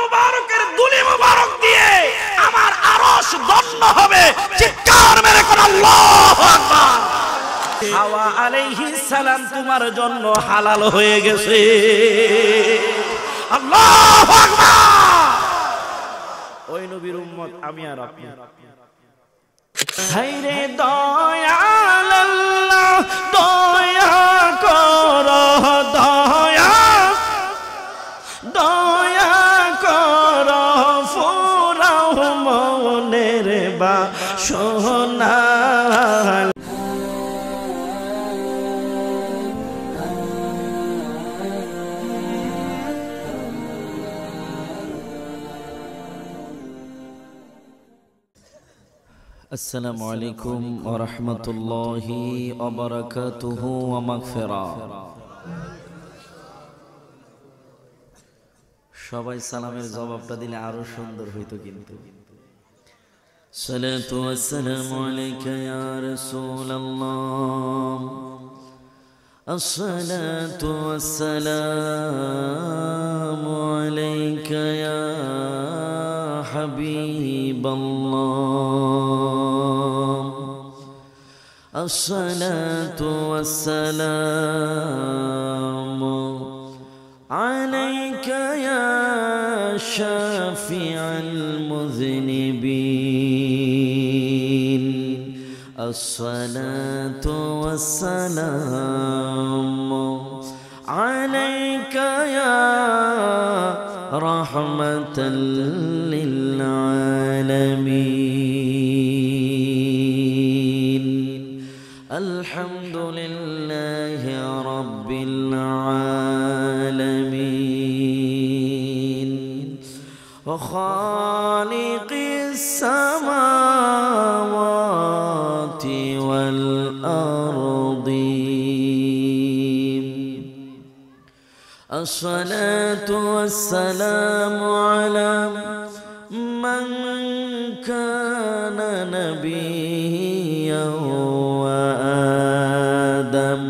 মুবারকের দুলি মুবারক দিয়ে আমার আরশ দন্য হবে চিৎকার মেরে কোন আল্লাহু আকবার হাওয়া আলাইহিস সালাম তোমার জন্য হালাল হয়ে গেছে আল্লাহু আকবার ওই নবীর উম্মত আমি আর আপনি হাইরে দয়াল আল্লাহ দয়া কর দয়া সোনাল আসসালামু আলাইকুম ওয়া রাহমাতুল্লাহি ওয়া বারাকাতুহু ওয়া মাগফিরা সবাই সালামের জবাবটা দিলে আরো সুন্দর হইতো কিন্তু الصلاة والسلام عليك يا رسول الله الصلاة والسلام عليك يا حبيب الله الصلاة والسلام عليك يا شافع المؤمنين الصلاة والسلام عليك يا رحمة الله الصلاة والسلام على من كان نبيا وآدم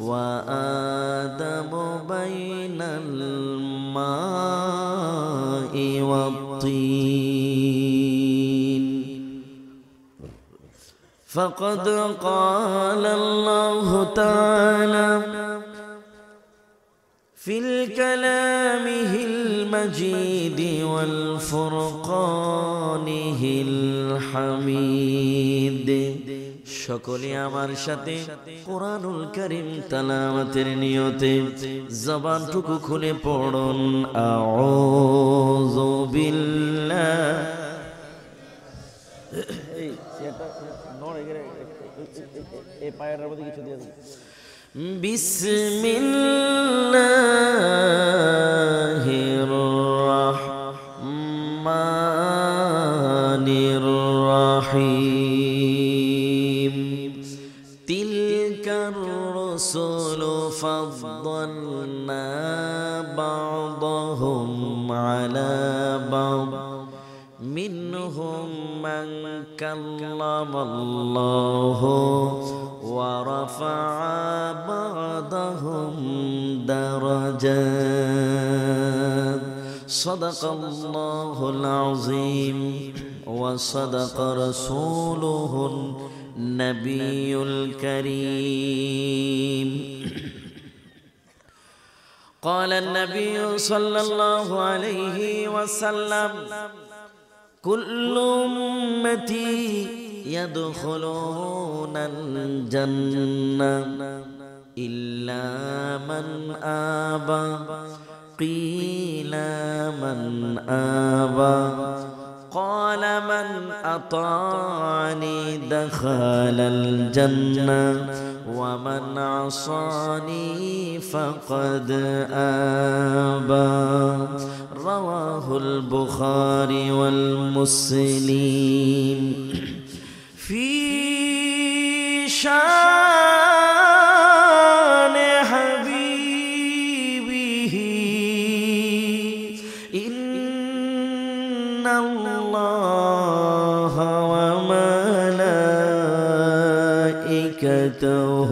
وآدم بين الماء والطين فقد قال الله تعالى في الكلام المجيد والفرقان الحميد সকলে আমার সাথে কোরআনুল করিম তালামাতের নিয়তে জবানটুকু খুলে পড়ুন আউযু বিল্লাহ এই পায়ের মধ্যে কিছু দিয়ে بسم الله الرحمن الرحيم تلك الرسل فضلنا بعضهم على بعض منهم من كلم الله ورفع بعضهم درجات صدق الله العظيم وصدق رسوله النبي الكريم قال النبي صلى الله عليه وسلم كل امتي يدخلون الجنة إلا من آبى قيل من آبى قال من أطاعني دخل الجنة ومن عصاني فقد آبى رواه البخاري والمسلم في شان حبيبه إن الله وملائكته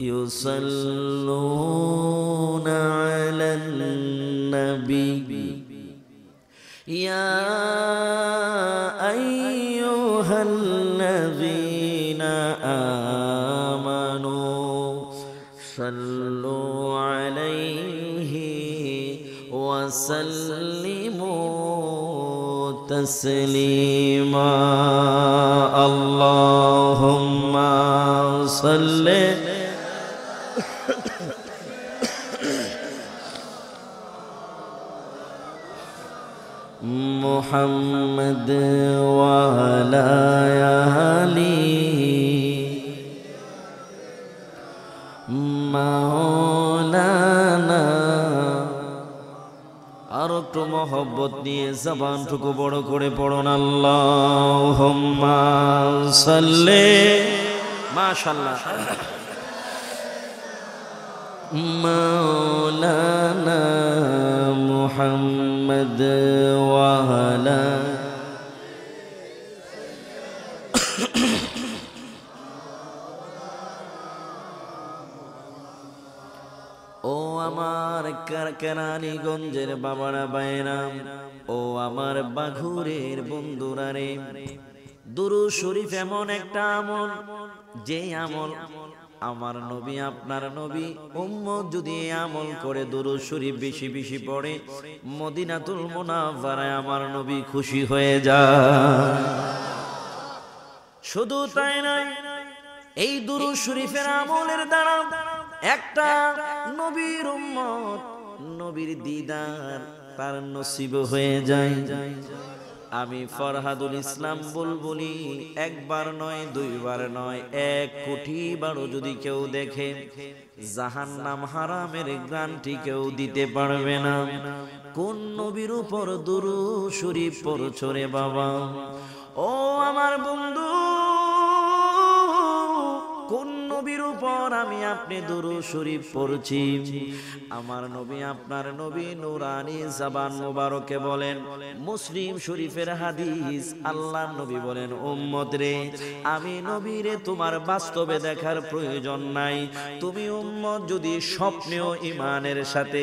يصلون الذين آمنوا صلوا عليه وسلموا تسليما اللهم صلِّ محمد وعلى آله مولانا আর একটু মহব্বত নিয়ে জবানটুকু বড় করে পড়ুন আল্লাহ সাল্লে মাশাল্লাহ مولانا محمد وعلى ও আমার কেরানীগঞ্জের বাবারা বাইরাম ও আমার বাঘুরের বন্ধুরা রে দুরু শরীফ এমন একটা আমল যে আমল আমার নবী আপনার নবী উম্মত যদি আমল করে দুরুদ শরীফ বেশি বেশি পড়ে মদিনাতুল মুনাফারায় আমার নবী খুশি হয়ে যায় শুধু তাই নয় এই দুরুদ শরীফের আমলের দ্বারা একটা নবীর উম্মত নবীর দিদার তার নসিব হয়ে যায় আমি ফরহাদুল ইসলাম বুলবুলি একবার নয় দুইবার নয় এক কোটি বারো যদি কেউ দেখে জাহান নাম হারামের গ্রান্টি কেউ দিতে পারবে না কোন নবীর উপর দুরু শরীফ পর ছোরে বাবা ও আমার বন্ধু নবীর উপর আমি আপনি দুরু শরীফ পড়ছি আমার নবী আপনার নবী নুরানি জাবান মুবারকে বলেন মুসলিম শরীফের হাদিস আল্লাহ নবী বলেন উম্মত রে আমি নবীরে তোমার বাস্তবে দেখার প্রয়োজন নাই তুমি উম্মত যদি স্বপ্নেও ইমানের সাথে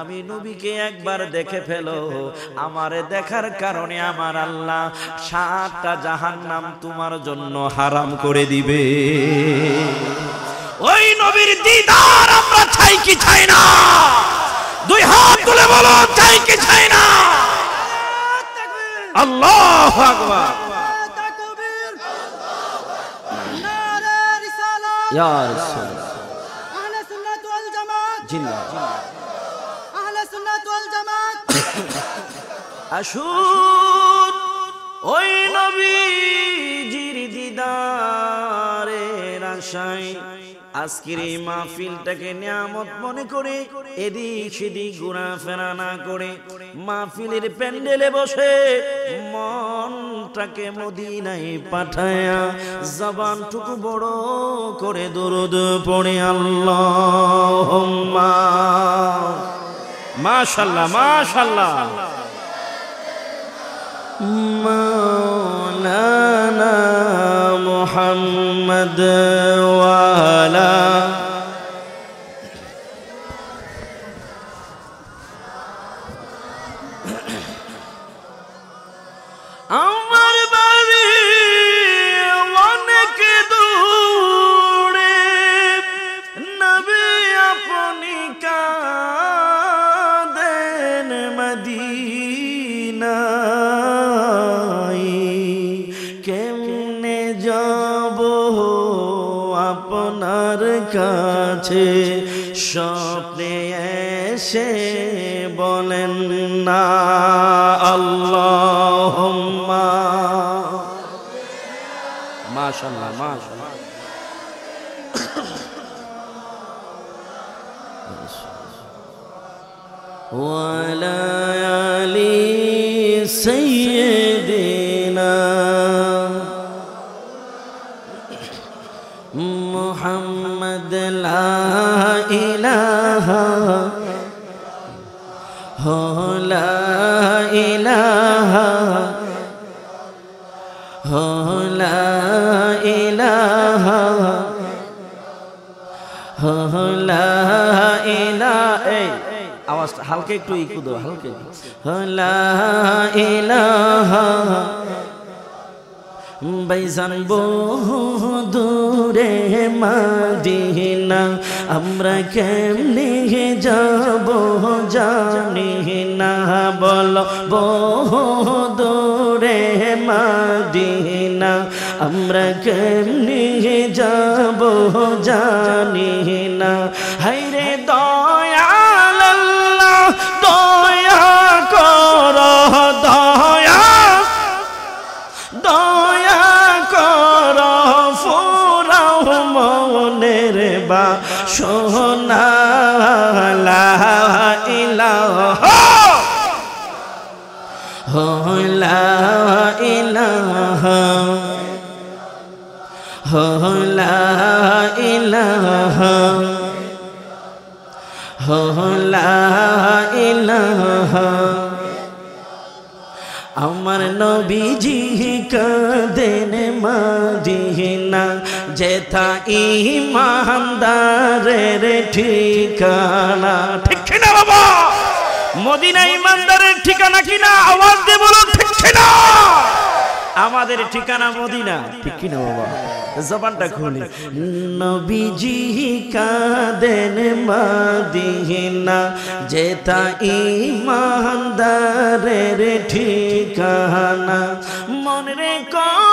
আমি নবীকে একবার দেখে ফেলো আমার দেখার কারণে আমার আল্লাহ সাতটা জাহান নাম তোমার জন্য হারাম করে দিবে ওই নবীর দিদার আমরা চাই কি চাই না দুই হাত তুলে বলো চাই কি চাই না আল্লাহু আকবার দিদারে রাশায় আজকের এই মাহফিলটাকে নিয়ামত মনে করে এদিক সেদিক ঘোরাফেরা না করে মাহফিলের প্যান্ডেলে বসে মনটাকে মদিনায় পাঠায়া জবানটুকু বড় করে দরুদ পড়ে আল্লাহ মাশাল্লাহ মাশাল্লাহ মাওলানা মুহাম্মদ আছে স্বপ্নে এসে বলেন না আল্লাহ মাশাল্লাহ মাশাল্লাহ ওয়ালা আওয়াজটা হালকা একটু ইকু দাও হালকা বাইজান বহু দূরে মাদিনা আমরা কেমনি যাব জানি না বল বহু দূরে মাদিনা আমরা কেমনি যাব জানি না হাই لا إله لا إله لا إله আমার নবীজি কেন মাদিনা যেথা ইমানদারের ঠিকানা ঠিক না বাবা মদিনা ইমানদারের ঠিকানা কিনা আওয়াজ দিয়ে বলুন ঠিক না আমাদের ঠিকানা মদিনা ঠিক কিনা বাবা জবানটা খুলে নবীজি কাঁদেন মাদিনা যেতা ইমানদারের ঠিকানা মনে কম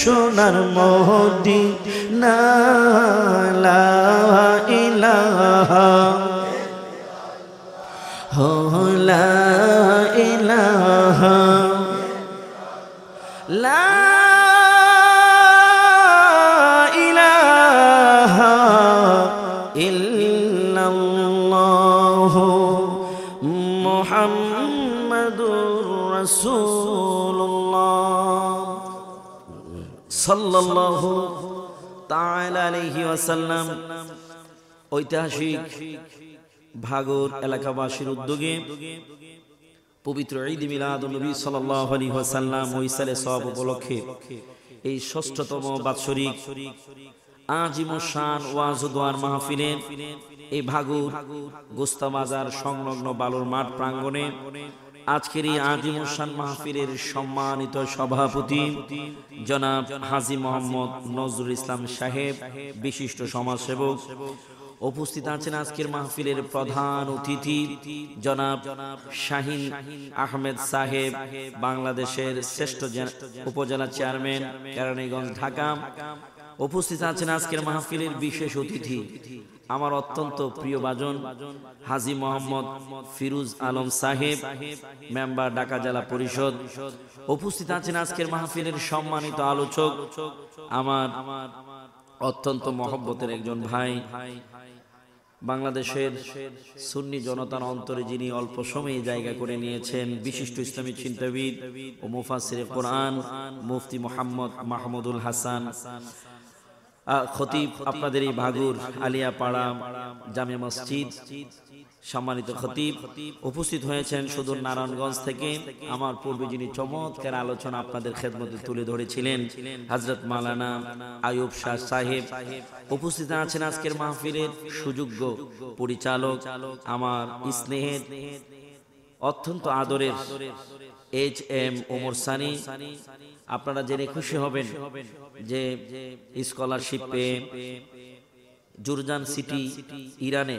সোনার মোদি না ইলাহা হো লা ইলাহা সাল্লাল্লাহু তাআলা আলাইহি ওয়াসাল্লাম ঐতিহাসিক ভাগর এলাকাবাসীর উদ্যোগে পবিত্র ঈদ মিলাদুলনবী সাল্লাল্লাহু আলাইহি ওয়াসাল্লাম উপলক্ষে এই ষষ্ঠতম বাৎসরিক আজিম শান ওয়াজ দোয়ার মাহফিলে এই ভাগুর গোস্তা বাজার সংলগ্ন বালুর মাঠ প্রাঙ্গণে আজকের এই আদিমসান মাহফিলের সম্মানিত সভাপতি জনাব হাজি মোহাম্মদ নজরুল ইসলাম সাহেব বিশিষ্ট সমাজসেবক উপস্থিত আছেন আজকের মাহফিলের প্রধান অতিথি জনাব শাহিন আহমেদ সাহেব বাংলাদেশের শ্রেষ্ঠ উপজেলা চেয়ারম্যান কেরানীগঞ্জ ঢাকা উপস্থিত আছেন আজকের মাহফিলের বিশেষ অতিথি আমার অত্যন্ত প্রিয় বাজন হাজি মোহাম্মদ ফিরুজ আলম সাহেব মেম্বার ঢাকা জেলা পরিষদ উপস্থিত আছেন আজকের মাহফিলের সম্মানিত আলোচক আমার অত্যন্ত মহব্বতের একজন ভাই বাংলাদেশের সুন্নি জনতার অন্তরে যিনি অল্প সময়ে জায়গা করে নিয়েছেন বিশিষ্ট ইসলামী চিন্তাবিদ ও মুফাসির কোরআন মুফতি মোহাম্মদ মাহমুদুল হাসান খতিব আপনাদের এই ভাগুর আলিয়া পাড়া জামে মসজিদ সম্মানিত খতিব উপস্থিত হয়েছেন সুদূর নারায়ণগঞ্জ থেকে আমার পূর্বে যিনি চমৎকার আলোচনা আপনাদের খেদমতে তুলে ধরেছিলেন হজরত মালানা আয়ুব শাহ সাহেব উপস্থিত আছেন আজকের মাহফিলের সুযোগ্য পরিচালক আমার স্নেহের অত্যন্ত আদরের এইচ এম ওমর সানি আপনারা জেনে খুশি হবেন যে স্কলারশিপ পেয়ে জুরজান সিটি ইরানে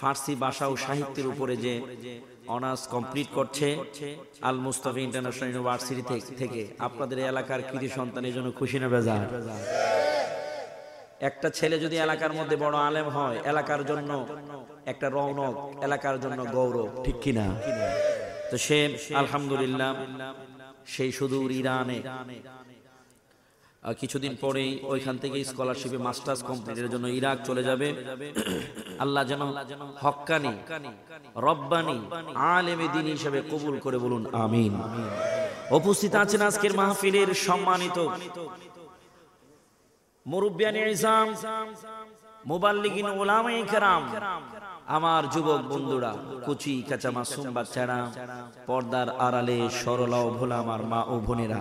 ফার্সি ভাষা ও সাহিত্যের উপরে যে অনার্স কমপ্লিট করছে আল মুস্তাফি ইন্টারন্যাশনাল ইউনিভার্সিটি থেকে আপনাদের এলাকার কৃতি সন্তানের জন্য খুশি না বেজা একটা ছেলে যদি এলাকার মধ্যে বড় আলেম হয় এলাকার জন্য একটা রৌনক এলাকার জন্য গৌরব ঠিক কিনা তো সে আলহামদুলিল্লাহ সেই সুদূর ইরানে কিছুদিন পরেই ওইখান থেকে স্কলারশিপে মাস্টার্স কমপ্লিটের জন্য ইরাক চলে যাবে আল্লাহ যেন হকানি রব্বানি আলেমে দিন হিসেবে কবুল করে বলুন আমিন উপস্থিত আছেন আজকের মাহফিলের সম্মানিত মুরব্বিয়ান ইসাম মুবাল্লিগিন ওলামাই কেরাম আমার যুবক বন্ধুরা কুচি কাঁচা মাসুম বাচ্চারা পর্দার আড়ালে সরলা ভোলা আমার মা ও বোনেরা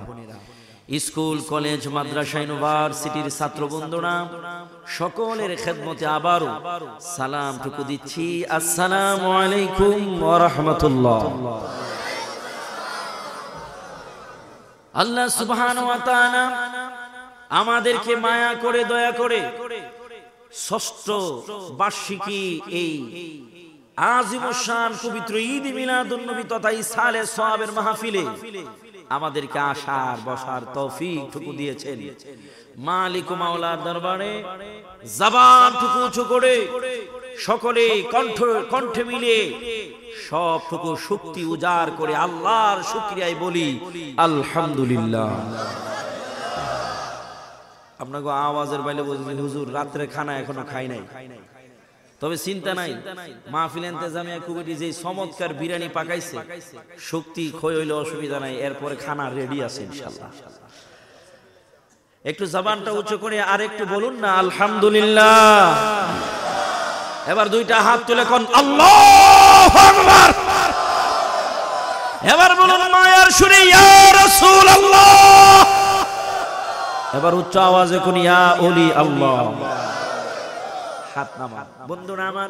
স্কুল কলেজ মাদ্রাসা ইউনিভার্সিটির ছাত্র বন্ধুরা সকলের খেদমতে আবারও টুকু দিচ্ছি আসসালাম আলাইকুম রহমতুল্লাহ আল্লাহ সুবহান আমাদেরকে মায়া করে দয়া করে ষষ্ঠ বার্ষিকী এই আজিমসান পবিত্র ঈদ মিলাদুল নবী তথা ইসালে সওয়াবের মাহফিলে আমাদেরকে আসার বসার তৌফিক টুকু দিয়েছেন মালিক মাওলার দরবারে জবান টুকু উঁচু করে সকলে কণ্ঠ কণ্ঠে মিলে সব সবটুকু শক্তি উজাড় করে আল্লাহর শুকরিয়ায় বলি আলহামদুলিল্লাহ আপনাকে আওয়াজের বাইলে বলছেন হুজুর রাত্রে খানা এখনো খাই নাই তবে চিন্তা নাই মাহফিল এন্তেজামিয়া কমিটি যে চমৎকার বিরিয়ানি পাকাইছে শক্তি ক্ষয় হইলে অসুবিধা নাই এরপরে খানা রেডি আছে ইনশাল্লাহ একটু জবানটা উঁচু করে আর একটু বলুন না আলহামদুলিল্লাহ এবার দুইটা হাত তুলে কোন আল্লাহ আকবার এবার বলুন মায়ার সুরে ইয়া রাসূলুল্লাহ এবার উচ্চ আওয়াজে কোন ইয়া ওলি আল্লাহ হাত নামা বন্ধুরা আমার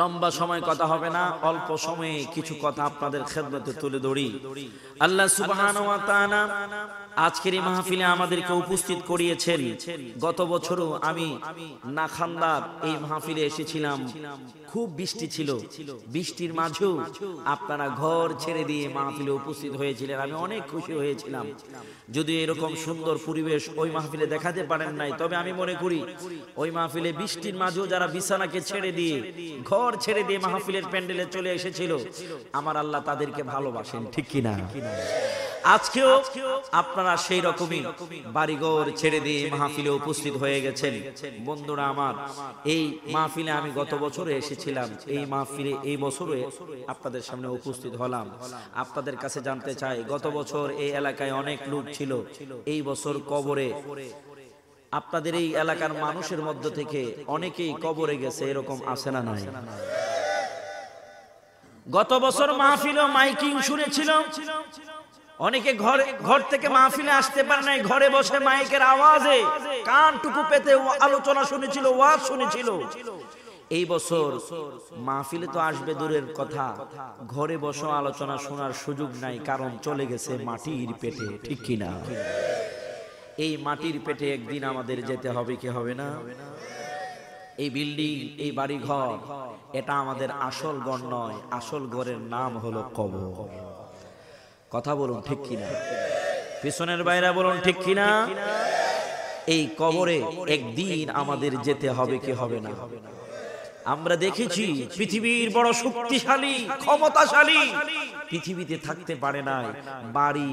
লম্বা সময় কথা হবে না অল্প সময়ে কিছু কথা আপনাদের খেদমতে তুলে ধরি আল্লাহ সুবহান ওয়া তাআলা আজকের এই মাহফিলে আমাদেরকে উপস্থিত করিয়েছেন গত বছরও আমি নাখান্দার এই মাহফিলে এসেছিলাম খুব বৃষ্টি ছিল বৃষ্টির মাঝেও আপনারা ঘর ছেড়ে দিয়ে মাহফিলে উপস্থিত হয়েছিলেন আমি অনেক খুশি হয়েছিলাম যদি এরকম সুন্দর পরিবেশ ওই মাহফিলে দেখাতে পারেন নাই তবে আমি মনে করি ওই মাহফিলে বৃষ্টির মাঝেও যারা বিছানাকে ছেড়ে দিয়ে ঘর ছেড়ে দিয়ে মাহফিলের প্যান্ডেলে চলে এসেছিল আমার আল্লাহ তাদেরকে ভালোবাসেন ঠিক কিনা আজকেও আপনারা সেই রকমই বাড়িঘর ছেড়ে দিয়ে মাহফিলে উপস্থিত হয়ে গেছেন বন্ধুরা আমার এই মাহফিলে আমি গত বছরে এসেছিলাম এই মাহফিলে এই বছরে আপনাদের সামনে উপস্থিত হলাম আপনাদের কাছে জানতে চাই গত বছর এই এলাকায় অনেক লোক ছিল এই বছর কবরে আপনাদের এই এলাকার মানুষের মধ্য থেকে অনেকেই কবরে গেছে এরকম আছে না নাই গত বছর মাহফিল মাইকিং শুনেছিল অনেকে ঘরে ঘর থেকে মাহফিলে আসতে পারে নাই ঘরে বসে মাইকের আওয়াজে কান টুকু পেতে আলোচনা শুনেছিল ওয়াজ শুনেছিল এই বছর মাহফিলে তো আসবে দূরের কথা ঘরে বসে আলোচনা শোনার সুযোগ নাই কারণ চলে গেছে মাটির পেটে ঠিক কিনা এই মাটির পেটে একদিন আমাদের যেতে হবে কি হবে না এই বিল্ডিং এই বাড়ি ঘর এটা আমাদের আসল ঘর নয় আসল ঘরের নাম হলো কবর কথা বলুন ঠিক কিনা পিছনের বাইরা বলুন ঠিক কিনা এই কবরে একদিন আমাদের যেতে হবে কি হবে না আমরা দেখেছি পৃথিবীর বড় শক্তিশালী ক্ষমতাশালী পৃথিবীতে থাকতে পারে নাই বাড়ি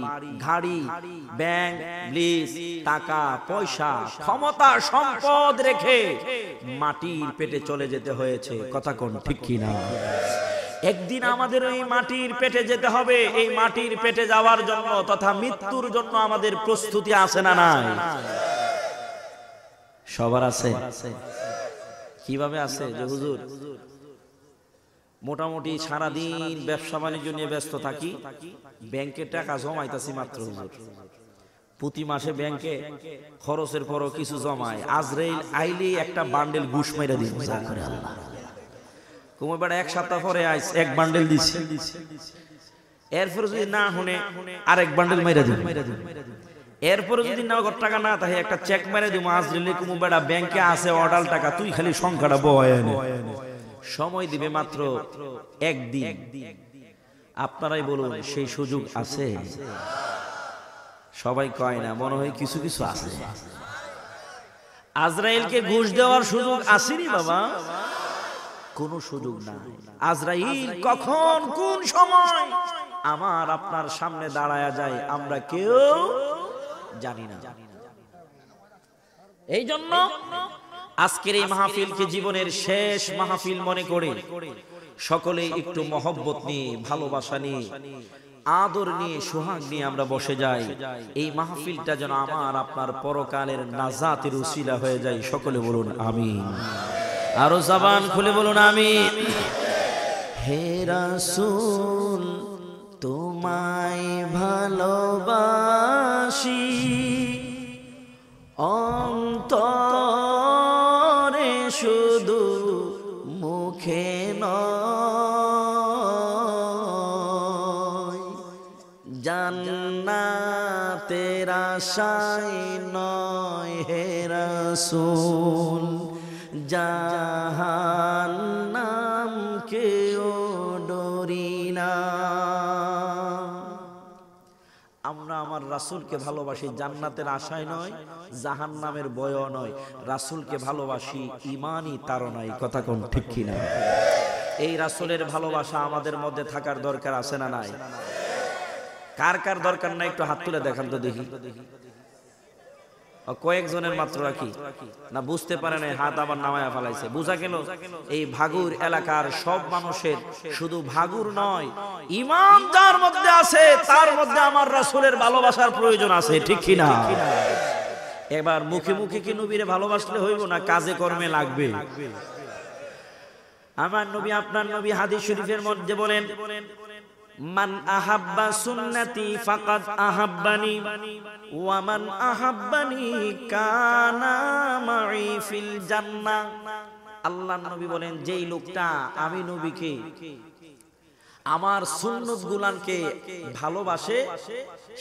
গাড়ি ব্যাংক লিস টাকা পয়সা ক্ষমতা সম্পদ রেখে মাটির পেটে চলে যেতে হয়েছে কথা কোন ঠিক কি না একদিন আমাদের এই মাটির পেটে যেতে হবে এই মাটির পেটে যাওয়ার জন্য তথা মৃত্যুর জন্য আমাদের প্রস্তুতি আছে না নাই সবার আছে কিভাবে আছে যে হুজুর মোটামুটি সারাদিন ব্যবসা বাণিজ্য নিয়ে ব্যস্ত থাকি ব্যাংকে টাকা জমাইতাছি মাত্র হুজুর প্রতি মাসে ব্যাংকে খরচের পরও কিছু জমায় আজরাইল আইলেই একটা বান্ডেল ঘুষ মাইরা দিন করে বেড়া এক সপ্তাহ পরে আইস এক বান্ডেল দিচ্ছে এরপরে যদি না শুনে আরেক বান্ডেল মাইরা দিন এরপরে যদি নগদ টাকা না থাকে একটা চেক মেরে দিব আজরিলে কুমু বেড়া ব্যাংকে আছে অর্ডার টাকা তুই খালি সংখ্যাটা বয় সময় দিবে মাত্র একদিন আপনারাই বলুন সেই সুযোগ আছে সবাই কয় না মনে হয় কিছু কিছু আছে আজরাইলকে ঘুষ দেওয়ার সুযোগ আসেনি বাবা কোন সুযোগ না আজরাইল কখন কোন সময় আমার আপনার সামনে দাঁড়ায় যায় আমরা কেউ জানি না এই জন্য আজকের এই মাহফিলকে জীবনের শেষ মাহফিল মনে করে সকলে একটু মহব্বত নিয়ে ভালোবাসা নিয়ে আদর নিয়ে সোহাগ নিয়ে আমরা বসে যাই এই মাহফিলটা যেন আমার আপনার পরকালের নাজাতের উসিলা হয়ে যায় সকলে বলুন আমি আরো জাবান খুলে বলুন আমি হে রাসূল তোমায় ভালোবাসি অন্তরে শুধু মুখে জান্না তেরা সাই নয় হে রসুল জাহ আমরা আমার রাসুলকে ভালোবাসি জান্নাতের আশায় নয় জাহান নামের বয় নয় রাসুলকে ভালোবাসি ইমানই নয় কথা কোন ঠিক কি না এই রাসুলের ভালোবাসা আমাদের মধ্যে থাকার দরকার আছে না নাই কার কার দরকার নাই একটু হাত তুলে দেখান তো দেখি কয়েকজনের মাত্র রাখি না বুঝতে পারে না হাত আবার নামায়া ফেলাইছে বুঝা গেল এই ভাগুর এলাকার সব মানুষের শুধু ভাগুর নয় ইমান যার মধ্যে আছে তার মধ্যে আমার রাসুলের ভালোবাসার প্রয়োজন আছে ঠিক কিনা এবার মুখে মুখে কি নবীরে ভালোবাসলে হইব না কাজে কর্মে লাগবে আমার নবী আপনার নবী হাদিস শরীফের মধ্যে বলেন মান আহাব্বা সুন্নতি ফাকাদ আহাব্বানি ওয়ামান মান আহাব্বানি কানা ফিল জান্নাহ আল্লাহ নবী বলেন যেই লোকটা আমি নবীকে আমার সুন্নত গুলানকে ভালোবাসে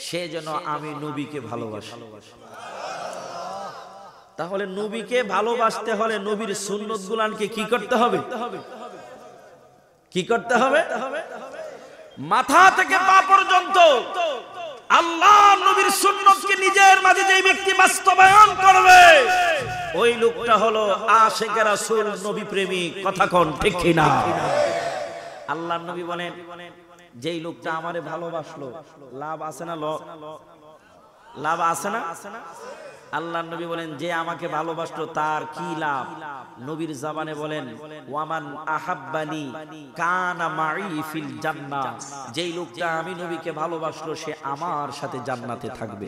সে যেন আমি নবীকে ভালোবাসি তাহলে নবীকে ভালোবাসতে হলে নবীর সুন্নত গুলানকে কি করতে হবে কি করতে হবে মাথা থেকে পা পর্যন্ত আল্লাহ নবীর সুন্নতকে নিজের মাঝে যে ব্যক্তি বাস্তবায়ন করবে ওই লোকটা হলো আশেখে রাসূল নবী প্রেমী কথা কোন ঠিক না আল্লাহ নবী বলেন যেই লোকটা আমারে ভালোবাসলো লাভ আছে না লাভ আছে না আল্লাহ নবী বলেন যে আমাকে ভালোবাসলো তার কি লাভ নবীর জামানে বলেন ওয়ামান আহাব্বানি কানা মাই ফিল জান্নাত যেই লোকটা আমি নবীকে ভালোবাসলো সে আমার সাথে জান্নাতে থাকবে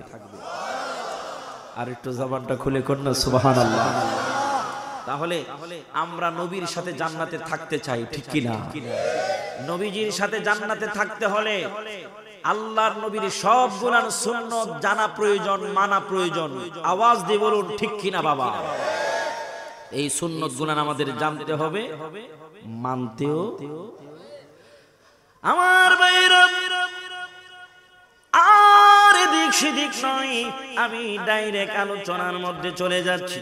আর একটু জবানটা খুলে সুবহান আল্লাহ তাহলে আমরা নবীর সাথে জান্নাতে থাকতে চাই ঠিক কিনা নবীজির সাথে জান্নাতে থাকতে হলে আল্লাহর নবীর সব গুণান সুন্নত জানা প্রয়োজন মানা প্রয়োজন আওয়াজ দিয়ে বলুন ঠিক কিনা বাবা এই সুন্নত গুণান আমাদের জানতে হবে মানতেও আমার আর এদিক সেদিক নয় আমি ডাইরেক্ট আলোচনার মধ্যে চলে যাচ্ছি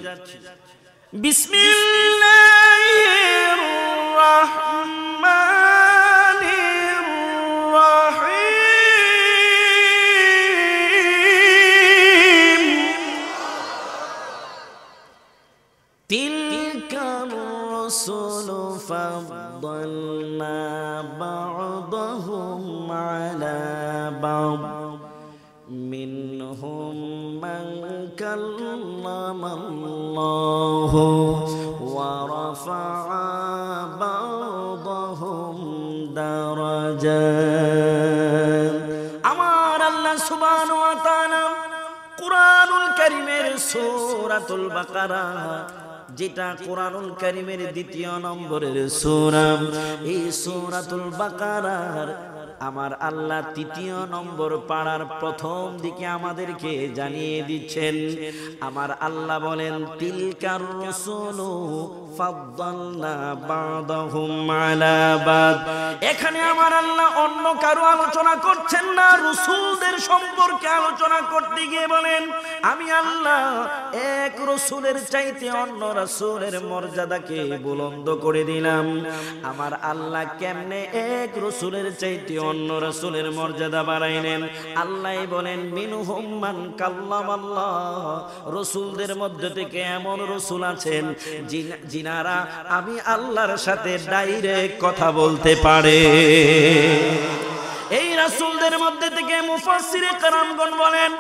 বিসমিল্লাহির রহমান فضلنا بعضهم على بعض منهم من كلم الله ورفع بعضهم درجات أمار الله سبحانه وتعالى قرآن الكريم سورة البقرة যেটা কোরআনুল কারিমের দ্বিতীয় নম্বরের সূরা এই সুরাতুল বাকারার আমার আল্লাহ তৃতীয় নম্বর পাড়ার প্রথম দিকে আমাদেরকে জানিয়ে দিচ্ছেন আমার আল্লাহ বলেন তিলকার রসুলু এখানে আমার আল্লাহ অন্য কারো আলোচনা করছেন না রসুলদের সম্পর্কে আলোচনা করতে গিয়ে বলেন আমি আল্লাহ এক রসুলের চাইতে অন্য রসুলের মর্যাদাকে বুলন্দ করে দিলাম আমার আল্লাহ কেমনে এক রসুলের চাইতে অন্য রসুলের মর্যাদা বাড়াইলেন আল্লাহ বলেন মিনু হুম্মান কাল্লাম আল্লাহ রসুলদের মধ্যে থেকে এমন রসুল আছেন জিনারা আমি আল্লাহর সাথে ডাইরেক্ট কথা বলতে পারে এই রাসুলদের মধ্যে থেকে মুফাসির কারামগণ বলেন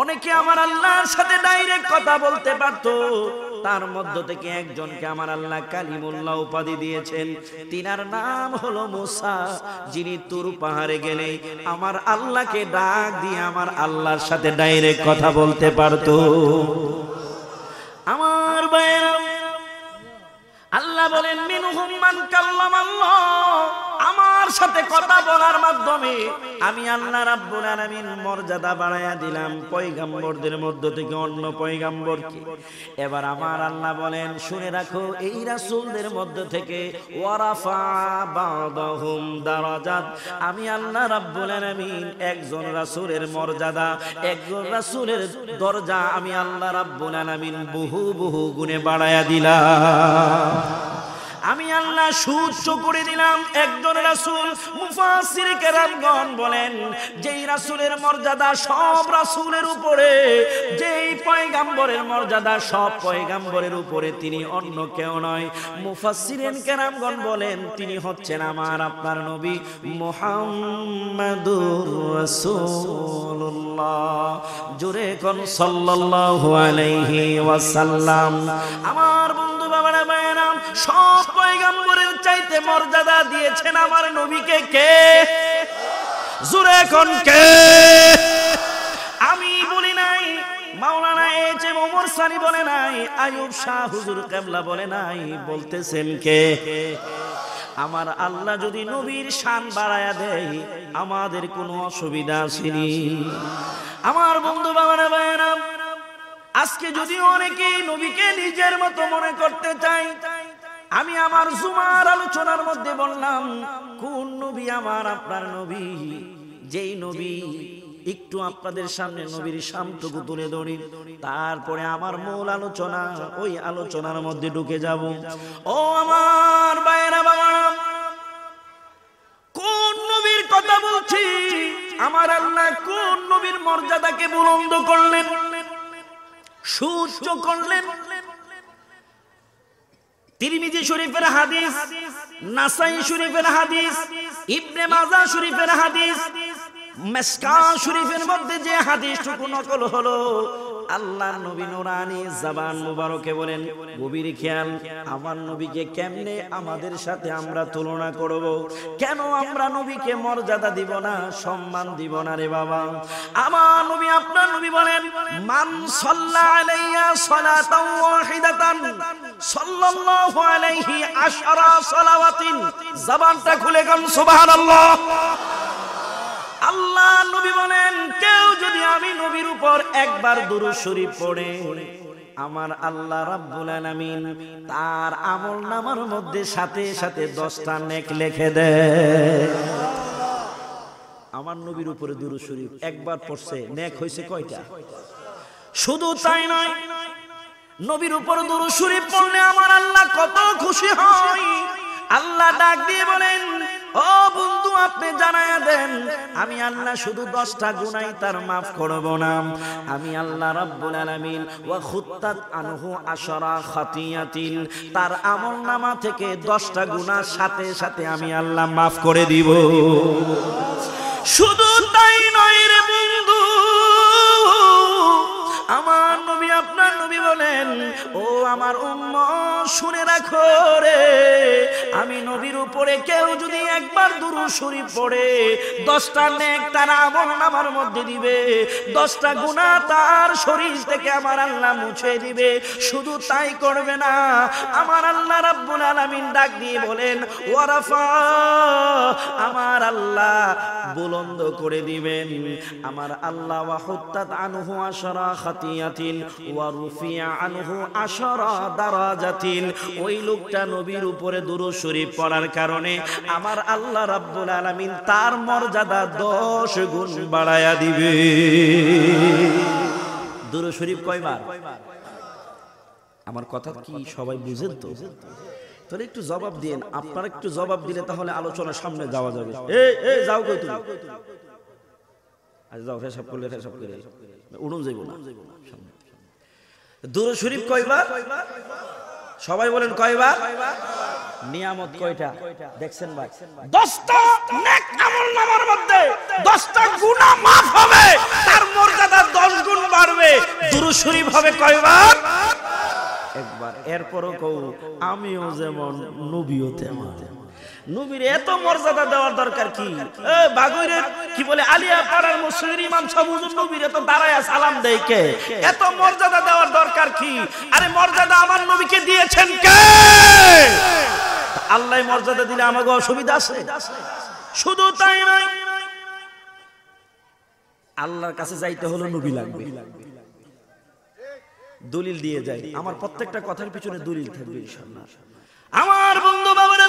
অনেকে আমার আল্লাহর সাথে ডাইরেক্ট কথা বলতে পারতো তার মধ্য থেকে একজনকে আমার আল্লাহ কালিমুল্লাহ উপাধি দিয়েছেন তিনার নাম হলো মুসা যিনি তুর পাহাড়ে গেলে আমার আল্লাহকে ডাক দিয়ে আমার আল্লাহর সাথে ডাইরেক্ট কথা বলতে পারত আমার বাইরা আল্লাহ বলেন মিনহুম মান কাল্লামাল্লাহ আমার সাথে কথা বলার মাধ্যমে আমি আল্লাহ রাব্বুল আলামিন মর্যাদা বাড়ায়া দিলাম পয়গাম্বরদের মধ্য থেকে অন্য পয়গাম্বরকে এবার আমার আল্লাহ বলেন শুনে রাখো এই রাসূলদের মধ্য থেকে ওয়ারাফা বাদাহুম দারাজাত আমি আল্লাহ রাব্বুল আলামিন একজন রাসূলের মর্যাদা একজন রাসূলের দরজা আমি আল্লাহ রাব্বুল আলামিন বহু বহু গুণে বাড়ায়া দিলাম আমি আল্লাহ সূচ্য করে দিলাম একজন রাসুল মুফাসির কেরামগণ বলেন যেই রাসূলের মর্যাদা সব রাসুলের উপরে যেই পয়গাম্বরের মর্যাদা সব পয়গাম্বরের উপরে তিনি অন্য কেউ নয় মুফাসসিরিন কেরামগণ বলেন তিনি হচ্ছেন আমার আপনার নবী মুহাম্মাদুর রাসূলুল্লাহ জোরে কোন সাল্লাল্লাহু আলাইহি ওয়াসাল্লাম আমার বন্ধু বাবারা সব পয়গাম্বরের চাইতে মর্যাদা দিয়েছেন আমার নবীকে কে জুরে এখন কে আমি বলি নাই মাওলানা এ এম ওমর সানি বলে নাই আয়ুব শাহ হুজুর কেবলা বলে নাই বলতেছেন কে আমার আল্লাহ যদি নবীর শান বাড়ায়া দেয় আমাদের কোনো অসুবিধা আসেনি আমার বন্ধু বাবারা ভাইয়েরা আজকে যদি অনেকেই নবীকে নিজের মতো মনে করতে চাই আমি আমার জুমার আলোচনার মধ্যে বললাম কোন নবী আমার আপনার নবী যেই নবী একটু আপনাদের সামনে নবীর শান্তকু তুলে ধরি তারপরে আমার মূল আলোচনা ওই আলোচনার মধ্যে ঢুকে যাব ও আমার বায়রা বাবা কোন নবীর কথা বলছি আমার আল্লাহ কোন নবীর মর্যাদাকে বুলন্দ করলেন সূর্য করলেন তিরমিজি শরীফের হাদিস নাসাই শরীফের হাদিস ইবনে মাজা শরীফের হাদিস মেসকা শরীফের মধ্যে যে হাদিস টুকু নকল হলো আল্লাহ নবী নুরানি জবান মুবারকে বলেন গভীর খেয়াল আমার নবীকে কেমনে আমাদের সাথে আমরা তুলনা করব কেন আমরা নবীকে মর্যাদা দিব না সম্মান দিব না রে বাবা আমার নবী আপনার নবী বলেন মান সাল্লা আলাইয়া সালাতাও ওয়াহিদাতান আল্লাহ নবী বলেন কেউ যদি আমি নবীর উপর একবার দুরূদ শরীফ পড়ে আমার আল্লাহ রাব্বুল আলামিন তার আমল নামার মধ্যে সাথে সাথে দশটা নেক লিখে দেয় আমার নবীর উপরে দুরূদ শরীফ একবার পড়ছে নেক হয়েছে কয়টা শুধু তাই নয় নবীর উপর দুরু শরীফ পড়লে আমার আল্লাহ কত খুশি হয় আল্লাহ ডাক দিয়ে বলেন ও বন্ধু আপনি জানায় দেন আমি আল্লাহ শুধু দশটা গুনাই তার মাফ করব না আমি আল্লাহ রাব্বুল আলামিন ওয়া খুত্তাত আনহু আশরা খাতিয়াতিন তার আমল নামা থেকে দশটা গুনার সাথে সাথে আমি আল্লাহ মাফ করে দিব শুধু তাই নয় রে বন্ধু আমার বলেন ও আমার উম্ম শুনে রাখো রে আমি নবীর উপরে কেউ যদি একবার দুরু শরীফ পড়ে দশটা নেক তার আমন আমার মধ্যে দিবে দশটা গুণা তার শরীর থেকে আমার আল্লাহ মুছে দিবে শুধু তাই করবে না আমার আল্লাহ রাব্বুল আলামিন ডাক দিয়ে বলেন ওয়ারাফা আমার আল্লাহ বুলন্দ করে দিবেন আমার আল্লাহ ওয়া আনহু আশরা খাতিয়াতিন ওয়া রুফিয়া আনহু দারাজাতিন ওই লোকটা নবীর উপরে শরীফ পড়ার কারণে আমার আল্লাহ রাব্বুল তার মর্যাদা গুণ দিবে শরীফ কয়বার আমার কথা কি সবাই বুঝেন তো তাহলে একটু জবাব দিন আপনারা একটু জবাব দিলে তাহলে আলোচনার সামনে যাওয়া যাবে যাও কই তুমি আচ্ছা, যাও করলে করে উড়ুন যাইব না সামনে দুরু শরীফ কয়বার সবাই বলেন কয়বার নিয়ামত কয়টা দেখছেন ভাই দশটা নেক আমল নামার মধ্যে দশটা গুনাহ maaf হবে তার মর্যাদা 10 গুণ বাড়বে দুরু শরীফ হবে কয়বার একবার এরপরও কও আমিও যেমন নবীও তেমন নবীর এত মর্যাদা দেওয়ার দরকার কি বাগুইরের কি বলে আলিয়া পাড়ার মুসলির ইমাম সবুজ নবীর এত দাঁড়ায় সালাম দেয় এত মর্যাদা দেওয়ার দরকার কি আরে মর্যাদা আমার নবীকে দিয়েছেন কে আল্লাহ মর্যাদা দিলে আমাকে অসুবিধা আছে শুধু তাই নয় আল্লাহর কাছে যাইতে হলো নবী লাগবে দলিল দিয়ে যায় আমার প্রত্যেকটা কথার পিছনে দলিল থাকবে আমার বন্ধু বাবার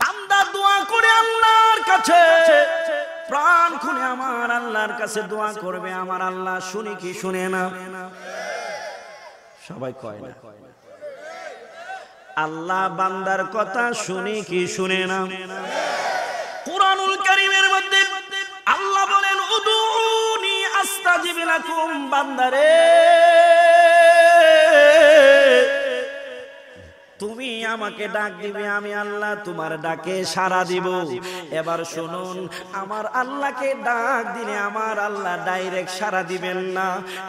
বান্দা দোয়া করে আল্লাহর কাছে প্রাণ খুনে আমার আল্লাহর কাছে দোয়া করবে আমার আল্লাহ শুনি কি শুনে না সবাই কয় না আল্লাহ বান্দার কথা শুনি কি শুনে না কুরআনুল কারীমের মধ্যে আল্লাহ বলেন উদুনি আস্তাজিব লাকুম বান্দারে তুমি আমাকে ডাক দিবে আমি আল্লাহ তোমার ডাকে সারা দিব এবার শুনুন আমার আল্লাহকে ডাক দিলে আমার আল্লাহ ডাইরেক্ট সারা দিবেন না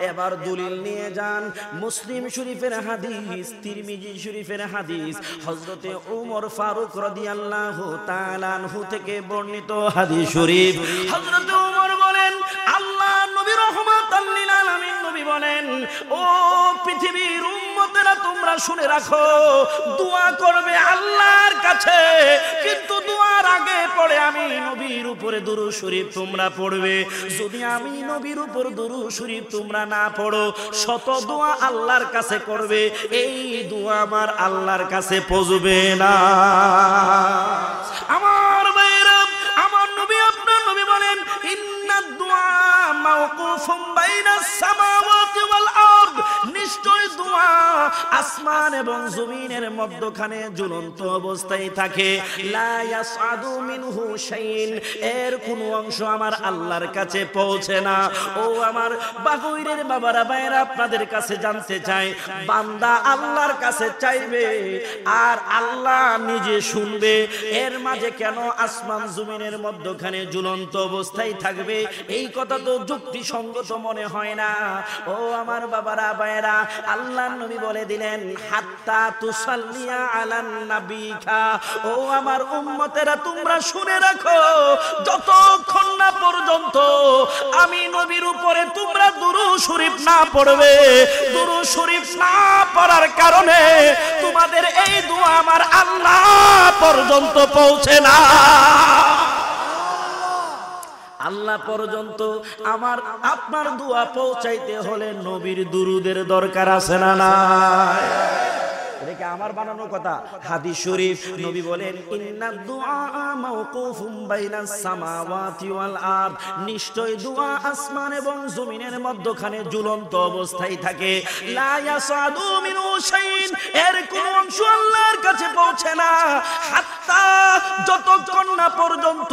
এবার দলিল নিয়ে যান মুসলিম শরীফের হাদিস তিরমিজি শরীফের হাদিস হজরতে উমর ফারুক রদি আল্লাহ তালানহু থেকে বর্ণিত হাদিস শরীফ হজরত উমর বলেন আল্লাহ নবী রহমাত আল্লিল আলামিন নবী বলেন ও পৃথিবীর যুবকেরা তোমরা শুনে রাখো দোয়া করবে আল্লাহর কাছে কিন্তু দোয়ার আগে পড়ে আমি নবীর উপরে দুরু শরীফ তোমরা পড়বে যদি আমি নবীর উপর দুরু শরীফ তোমরা না পড়ো শত দোয়া আল্লাহর কাছে করবে এই দোয়া আমার আল্লাহর কাছে পজবে না আমার বাইরাম আমার নবী আপনার নবী বলেন ইন্নাদ দোয়া মাওকুফুম বাইনাস সামাওয়াত দোয়া আসমান এবং জমিনের মধ্যখানে ঝুলন্ত অবস্থায় থাকে এর কোন অংশ আমার আল্লাহর কাছে পৌঁছে না ও আমার বাগুইরের বাবারা আপনাদের কাছে জানতে চাই বান্দা আল্লাহর কাছে চাইবে আর আল্লাহ নিজে শুনবে এর মাঝে কেন আসমান জমিনের মধ্যখানে ঝুলন্ত অবস্থায় থাকবে এই কথা তো যুক্তি সঙ্গত মনে হয় না ও আমার বাবারা ভাইরা আল্লাহ আল্লাহ নবী বলে দিলেন হাত্তা তুসাল্লিয়া আলান নাবিকা ও আমার উম্মতেরা তোমরা শুনে রাখো যতক্ষণ না পর্যন্ত আমি নবীর উপরে তোমরা দুরু শরীফ না পড়বে দুরু শরীফ না পড়ার কারণে তোমাদের এই দোয়া আমার আল্লাহ পর্যন্ত পৌঁছে না আল্লাহ পর্যন্ত আমার আপনার দোয়া পৌঁছাইতে হলে নবীর দুরুদের দরকার আছে না আমার বানানো কথা শরীফ নবী বলেন নিশ্চয় দোয়া আসমান এবং জমিনের মধ্যখানে ঝুলন্ত অবস্থায় থাকে লাইয়া ইয়াসাদু মিনু এর কোন অংশ আল্লাহর কাছে পৌঁছে না হাত্তা যতক্ষণ না পর্যন্ত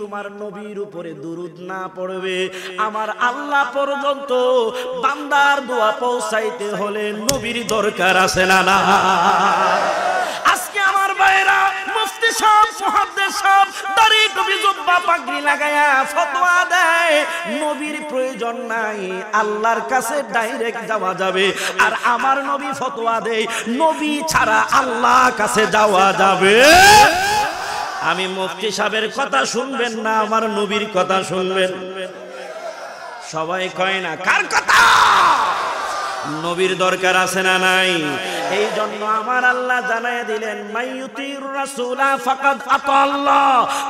তোমার নবীর উপরে দুরুদ না পড়বে আমার আল্লাহ পর্যন্ত বান্দার দোয়া পৌঁছাইতে হলে নবীর দরকার আছে না না আজকে আমার বাইরা মুফতি সাহেব মুহাদ্দিস সাহেব টুপি জুব্বা পাগড়ি লাগায়া ফতোয়া দেয় নবীর প্রয়োজন নাই আল্লাহর কাছে ডাইরেক্ট যাওয়া যাবে আর আমার নবী ফতোয়া দেয় নবী ছাড়া আল্লাহ কাছে যাওয়া যাবে আমি মুফতি সাহেবের কথা শুনবেন না আমার নবীর কথা শুনবেন সবাই কয় না কার কথা নবীর দরকার আছে না নাই এই জন্য আমার আল্লাহ জানাই দিলেন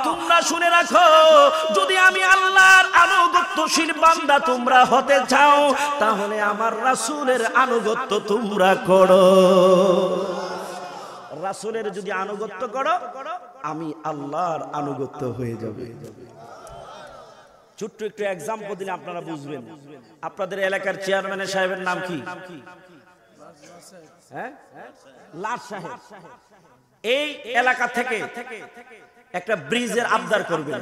তোমরা শুনে রাখো যদি আমি আল্লাহর আনুগত্যশীল বান্দা তোমরা হতে চাও তাহলে আমার রাসুলের আনুগত্য তোমরা করো রাসুলের যদি আনুগত্য করো আমি আল্লাহর আনুগত্য হয়ে যাবে ছোট্ট একটু এক্সাম্পল দিলে আপনারা বুঝবেন আপনাদের এলাকার চেয়ারম্যানের সাহেবের নাম কি হ্যাঁ? এই এলাকা থেকে একটা ব্রিজের আবদার করবেন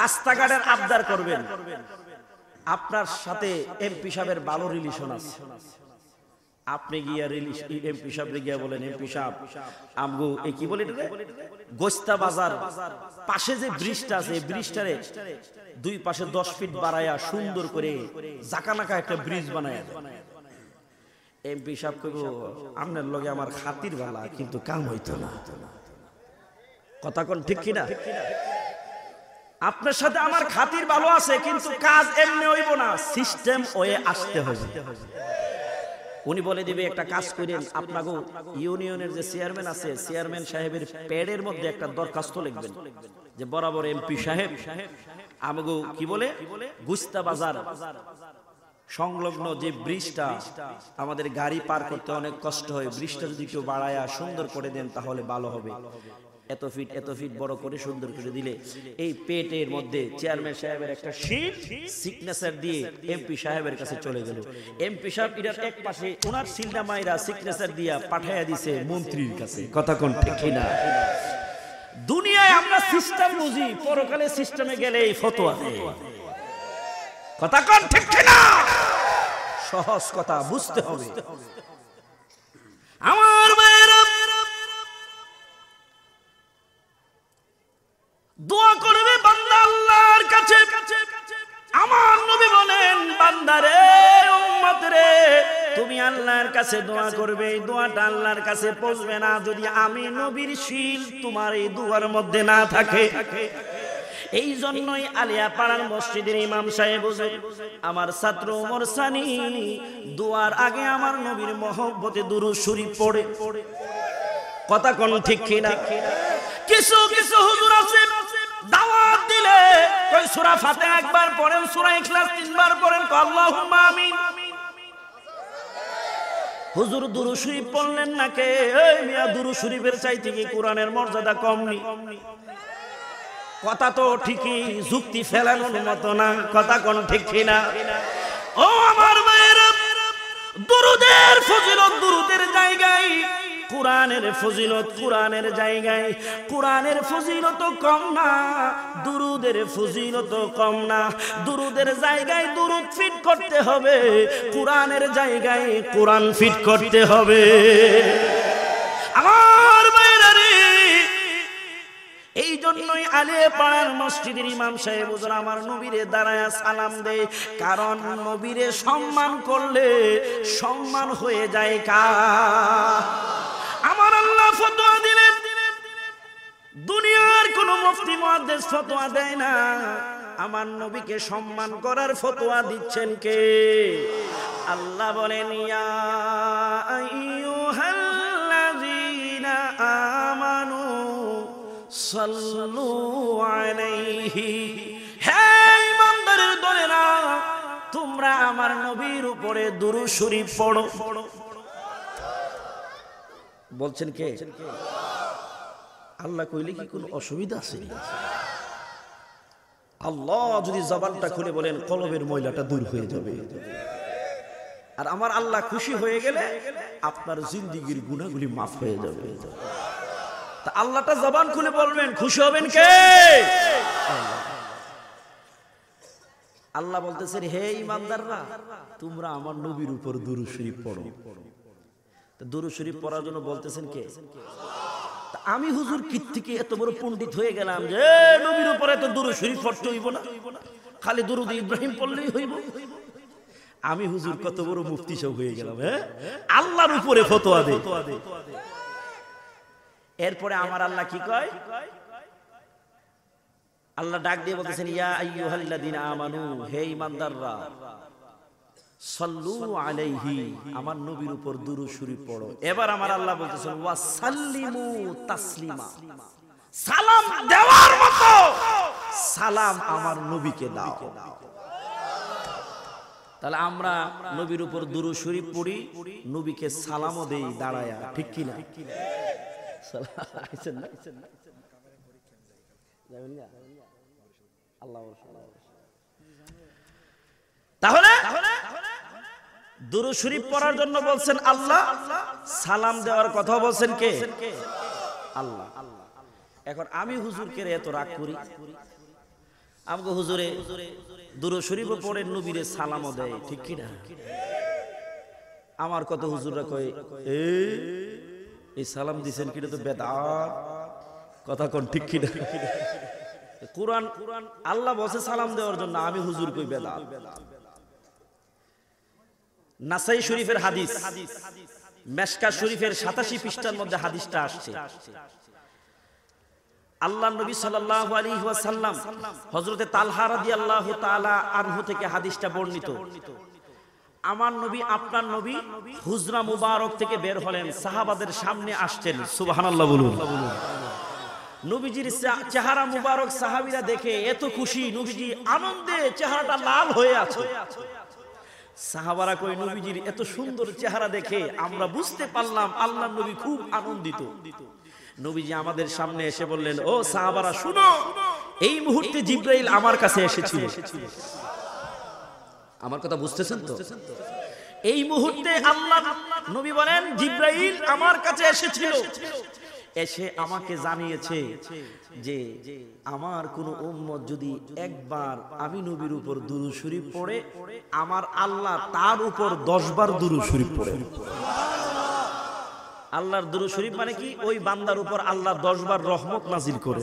রাস্তাঘাটের আবদার করবেন আপনার সাথে এমপি সাহেবের ভালো রিলেশন আছে আপনি গিয়া এমপি সাহেব গিয়া বলেন এমপি সাহেব আমগু এ কি বলেন গোস্তা বাজার পাশে যে ব্রিজটা আছে ব্রিজটারে দুই পাশে দশ ফিট বাড়ায়া সুন্দর করে জাকানাকা একটা ব্রিজ বানায় এমপি সাহেব কইব আপনার লগে আমার খাতির ভালা কিন্তু কাম হইতো না কথা কোন ঠিক কিনা আপনার সাথে আমার খাতির ভালো আছে কিন্তু কাজ এমনি হইব না সিস্টেম ওয়ে আসতে হবে উনি বলে দিবে একটা কাজ করেন আপনাকে ইউনিয়নের যে চেয়ারম্যান আছে চেয়ারম্যান সাহেবের প্যাডের মধ্যে একটা দরখাস্ত লিখবেন যে বরাবর এমপি সাহেব আমাকে কি বলে গুস্তা বাজার সংলগ্ন যে ব্রিজটা আমাদের গাড়ি পার করতে অনেক কষ্ট হয় ব্রিজটা যদি একটু বাড়ায়া সুন্দর করে দেন তাহলে ভালো হবে এত ফিট এত ফিট বড় করে সুন্দর করে দিলে এই পেটের মধ্যে চেয়ারম্যান সাহেবের একটা সিগনেচার দিয়ে এমপি সাহেবের কাছে চলে গেল এমপি সাহেব এটার এক পাশে ওনার সিলটা মাইরা সিগনেচার দিয়া পাঠাইয়া দিছে মন্ত্রীর কাছে কথা কোন ঠিক না দুনিয়ায় আমরা সিস্টেম বুঝি পরকালে সিস্টেমে গেলে এই ফতোয়া কথা কোন ঠিক না সহজ কথা বুঝতে হবে আমার দোয়া করবে বান্দা আল্লাহর কাছে আমার নবী বলেন বান্দারে উম্মত রে তুমি আল্লাহর কাছে দোয়া করবে এই দোয়াটা আল্লাহর কাছে পৌঁছবে না যদি আমি নবীর শীল তোমার এই দোয়ার মধ্যে না থাকে এই জন্যই আলিয়া পাড়ার মসজিদের ইমাম সাহেব আমার ছাত্র উমর সানি দুয়ার আগে আমার নবীর মহব্বতে দুরু সুরি পড়ে কথা কোন ঠিক কিনা কিছু কিছু হুজুর আছে দাওয়াত দিলে কই সূরা ফাতিহা একবার পড়েন সূরা ইখলাস তিনবার পড়েন আল্লাহুম্মা আমিন হুজুর দুরু শরীফ পড়লেন না কে এই মিয়া দুরু শরীফের চাইতে কি কোরআনের মর্যাদা কম নি কথা তো ঠিকই যুক্তি ফেলানোর মতো না কথা কোন ঠিক না ও আমার মায়ের দুরুদের ফজিলত দুরুদের জায়গায় কোরআনের ফজিলত কোরআনের জায়গায় কোরআনের ফজিলত কম না দুরুদের ফজিলত কম না দুরুদের জায়গায় দুরুদ ফিট করতে হবে কোরআনের জায়গায় কোরআন ফিট করতে হবে আমার এই জন্যই আলে পাড়ার মসজিদের ইমাম সাহেব আমার নবীরে দাঁড়ায় সালাম দেয় কারণ নবীরে সম্মান করলে সম্মান হয়ে যায় কা আমার আল্লাহ ফতোয়া দিলেন দুনিয়ার কোন মুফতি মহাদেশ ফতোয়া দেয় না আমার নবীকে সম্মান করার ফতোয়া দিচ্ছেন কে আল্লাহ বলেন ইয়া সাল্লু আলাইহি হে দলেরা তোমরা আমার নবীর উপরে দুরূদ শরীফ পড়ো বলছেন কে আল্লাহ কইলে কি কোনো অসুবিধা আছে আল্লাহ যদি জবানটা খুলে বলেন কলবের ময়লাটা দূর হয়ে যাবে আর আমার আল্লাহ খুশি হয়ে গেলে আপনার জিন্দিগির গুণাগুলি মাফ হয়ে যাবে আল্লাহটা জবান খুলে বলবেন খুশি হবেন কে আল্লাহ বলতেছেন হে ইমানদাররা তোমরা আমার নবীর উপর দুরু শরীফ পড়ো দুরু শরীফ পড়ার জন্য বলতেছেন কে আমি হুজুর কি থেকে এত বড় পণ্ডিত হয়ে গেলাম যে নবীর উপর এত দুরু শরীফ পড়তে হইব না খালি দুরুদ ইব্রাহিম পড়লেই হইব আমি হুজুর কত বড় মুফতি সব হয়ে গেলাম হ্যাঁ আল্লাহর উপরে ফতোয়া দে এরপরে আমার আল্লাহ কি কয় আল্লাহ ডাক দিয়ে বলতেছেন ইয়া আইয়ুহাল্লাযীনা আমানু হে ঈমানদাররা সাল্লু আলাইহি আমার নবীর উপর দুরূদ শরীফ পড়ো এবার আমার আল্লাহ বলতেছেন ওয়া সাল্লিমু তাসলিমা সালাম দেওয়ার মতো সালাম আমার নবীকে দাও তাহলে আমরা নবীর উপর দুরূদ শরীফ পড়ি নবীকে সালামও দেই দাঁড়ায়া ঠিক কি না ঠিক তাহলে দুরু শরীফ পড়ার জন্য বলছেন আল্লাহ সালাম দেওয়ার কথা বলছেন কে আল্লাহ এখন আমি হুজুরকে এত রাগ করি আমাকে হুজুরে দুরু শরীফ পড়ে নবীরে সালামও দেয় ঠিক কিনা আমার কত হুজুররা কয় এই এই সালাম দিছেন কিটা তো কথা কোন ঠিক কিনা কোরআন কোরআন আল্লাহ বসে সালাম দেওয়ার জন্য আমি হুজুর কই বেদা নাসাই শরীফের হাদিস মেশকা শরীফের সাতাশি পৃষ্ঠার মধ্যে হাদিসটা আসছে আল্লাহ নবী সাল্লাল্লাহু ওয়াসাল্লাম তালহা আনহু থেকে হাদিসটা বর্ণিত আমার নবী আপনার নবী হুজরা মুবারক থেকে বের হলেন সাহাবাদের সামনে আসছেন সুবাহানাল্লাহ বলুন নবীজির চেহারা মুবারক সাহাবিরা দেখে এত খুশি নবীজি আনন্দে চেহারাটা লাল হয়ে আছে সাহাবারা কই নবীজির এত সুন্দর চেহারা দেখে আমরা বুঝতে পারলাম আল্লাহ নবী খুব আনন্দিত নবীজি আমাদের সামনে এসে বললেন ও সাহাবারা শুনো এই মুহূর্তে জিব্রাইল আমার কাছে এসেছিল আমার কথা বুঝতেছেন তো এই মুহূর্তে আল্লাহ নবী বলেন জিব্রাইল আমার কাছে এসেছিল এসে আমাকে জানিয়েছে যে আমার কোন উম্মত যদি একবার আমি নবীর উপর দুরু শরীফ পড়ে আমার আল্লাহ তার উপর দশবার দুরু শরীফ পড়ে আল্লাহর দুরু শরীফ মানে কি ওই বান্দার উপর আল্লাহ দশবার রহমত নাজিল করে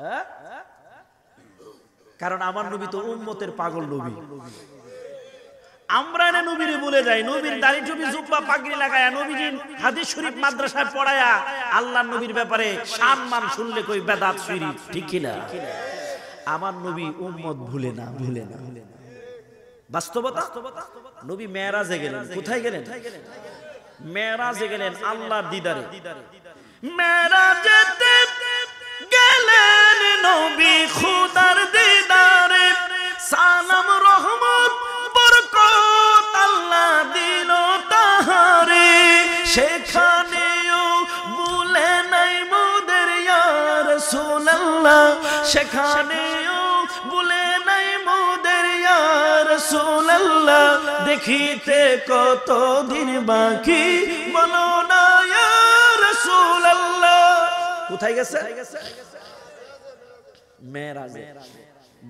হ্যাঁ? কারণ আমার নবী তো উম্মতের পাগল নবী আমরা না নবীরে বলে যাই নবীর দাড়ি টুপি জুব্বা পাগড়ি লাগায়া নবীজি হাদিস শরীফ মাদ্রাসায় পড়ায়া আল্লাহর নবীর ব্যাপারে সম্মান শুনলে কই বেদাত শিরিক ঠিক কি না আমার নবী উম্মত ভুলে না ভুলে না বাস্তবতা নবী মেরাজে গেলেন কোথায় গেলেন মেরাজে গেলেন আল্লাহর দিদারে মেরাজেতে নবী খুদার দিদারে সালাম রহমত বরকত আল্লাহ দিল তাহারে সেখানেও ভুলে নাই মোদের ইয়ার সোনাল্লাহ সেখানেও ভুলে নাই মোদের ইয়ার সোনাল্লাহ দেখিতে কত দিন বাকি বলো না ইয়ার সোনাল্লাহ কোথায় গেছে মেয়েরাজে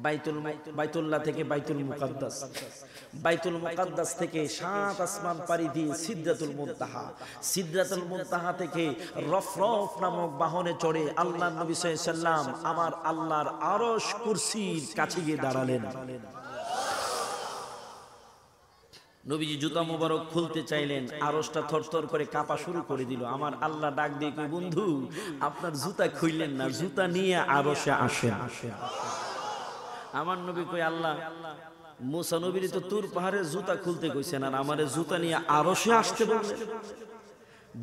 বাইতুল বাইতুল্লাহ থেকে বাইতুল মুকাদ্দাস বাইতুল মুকাদ্দাস থেকে সাত আসমান পাড়ি দিয়ে সিদ্ধাতুল মুনতাহা সিদ্ধাতুল মুনতাহা থেকে রফরফ নামক বাহনে চড়ে আল্লাহ নবী সাল্লাম আমার আল্লাহর আরশ কুরসির কাছে গিয়ে দাঁড়ালেন নবীজি জুতা মুবারক খুলতে চাইলেন আরসটা থরথর করে কাঁপা শুরু করে দিল আমার আল্লাহ ডাক দিয়ে বন্ধু আপনার জুতা খুললেন না জুতা নিয়ে আরসে আসে আমার নবী কই আল্লাহ মুসা নবীর তো তুর পাহাড়ে জুতা খুলতে কইছেন আর আমার জুতা নিয়ে আরসে আসতে বলছে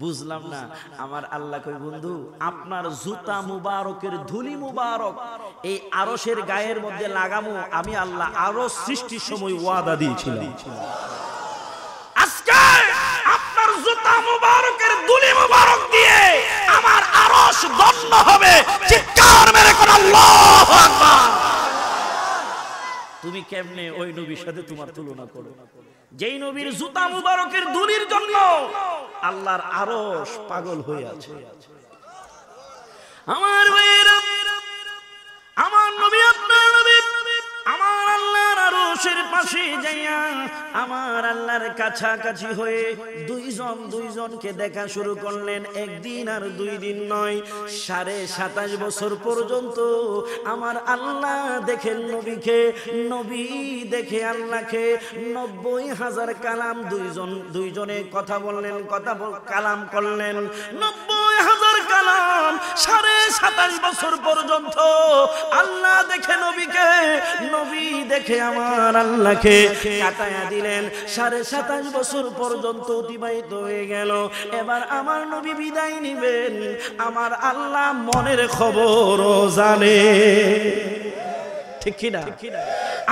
বুঝলাম না আমার আল্লাহ কই বন্ধু আপনার জুতা মুবারকের ধুলি মুবারক এই আরসের গায়ের মধ্যে লাগামো আমি আল্লাহ আরো সৃষ্টির সময় ওয়াদা দিয়েছিলাম আজকে আপনার জুতা মুবারকের দুলি মুবারক দিয়ে আমার আরশ দণ্ড হবে চিৎকার মেরে কোন আল্লাহু আকবার তুমি কেমনে ওই নবীর সাথে তোমার তুলনা করো যেই নবীর জুতা মুবারকের দুলির জন্য আল্লাহর আরশ পাগল হয়ে আছে আমার ভাইয়ের মানুষের পাশে যাইয়া আমার আল্লাহর কাছাকাছি হয়ে দুইজন দুইজনকে দেখা শুরু করলেন একদিন আর দুই দিন নয় সাড়ে সাতাশ বছর পর্যন্ত আমার আল্লাহ দেখেন নবীকে নবী দেখে আল্লাহকে নব্বই হাজার কালাম দুইজন দুইজনে কথা বললেন কথা কালাম করলেন নব্বই কালাম সাড়ে সাতাশ বছর পর্যন্ত আল্লাহ দেখে নবীকে নবী দেখে আমার আল্লাহকে কাটায়া দিলেন সাড়ে সাতাশ বছর পর্যন্ত অতিবাহিত হয়ে গেল এবার আমার নবী বিদায় নিবেন আমার আল্লাহ মনের খবরও জানে ঠিক না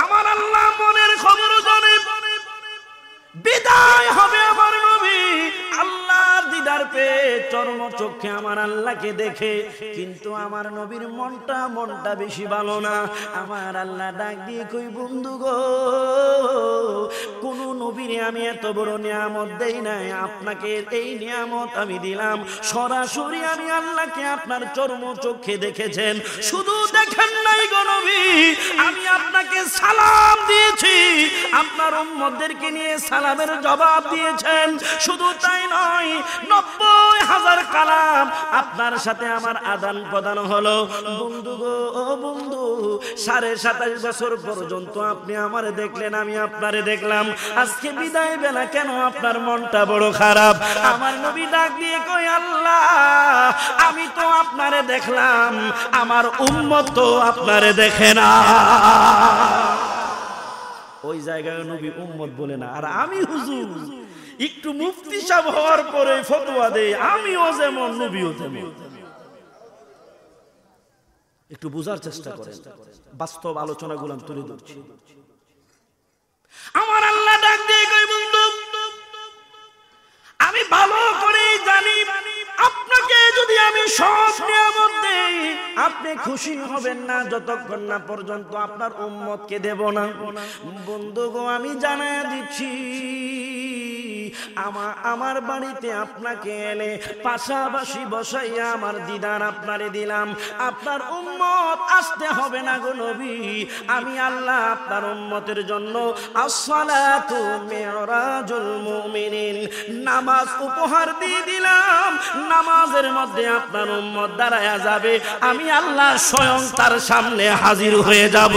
আমার আল্লাহ মনের খবরও জানে বিদায় হবে দিদার পেয়ে চর্ম চোখে আমার আল্লাহকে দেখে কিন্তু আমার নবীর মনটা মনটা বেশি ভালো না আমার আল্লাহ ডাক দিয়ে কই বন্ধু গো কোন নবীর আমি এত বড় নিয়ামত দেই নাই আপনাকে এই নিয়ামত আমি দিলাম সরাসরি আমি আল্লাহকে আপনার চর্ম চোখে দেখেছেন শুধু দেখেন নাই গো নবী আমি আপনাকে সালাম দিয়েছি আপনার উম্মতদেরকে নিয়ে সালামের জবাব দিয়েছেন শুধু তাই নয় নব্বই হাজার কালাম আপনার সাথে আমার আদান প্রদান হলো বন্ধু গো ও বন্ধু সাড়ে সাতাশ বছর পর্যন্ত আপনি আমারে দেখলেন আমি আপনারে দেখলাম আজকে বিদায় বেলা কেন আপনার মনটা বড় খারাপ আমার নবী ডাক দিয়ে কই আল্লাহ আমি তো আপনারে দেখলাম আমার উম্মত তো আপনারে দেখে না ওই জায়গায় নবী উম্মত বলে না আর আমি হুজুর একটু মুফতি সাহ হওয়ার পরে ফতোয়া দেয় আমিও যেমন নবীও তেমন একটু বোঝার চেষ্টা করেন বাস্তব আলোচনা গুলাম তুলে ধরছি আমার আল্লাহ ডাক দিয়ে কই বন্ধু আমি ভালো করে জানি আপনাকে যদি আমি সব নিয়ামত দেই আপনি খুশি হবেন না যতক্ষণ না পর্যন্ত আপনার উম্মত কে দেব না বন্ধুগো আমি জানায় দিচ্ছি আমা আমার বাড়িতে আপনাকে এনে পাশাপাশি বসাইয়া আমার দিদার আপনারে দিলাম আপনার উম্মত আসতে হবে না গো নবী আমি আল্লাহ আপনার উম্মতের জন্য আসসালাতু মেরাজুল মুমিনিন নামাজ উপহার দিয়ে দিলাম নামাজ নামাজের মধ্যে আপনার উম্মত দাঁড়ায়া যাবে আমি আল্লাহ স্বয়ং তার সামনে হাজির হয়ে যাব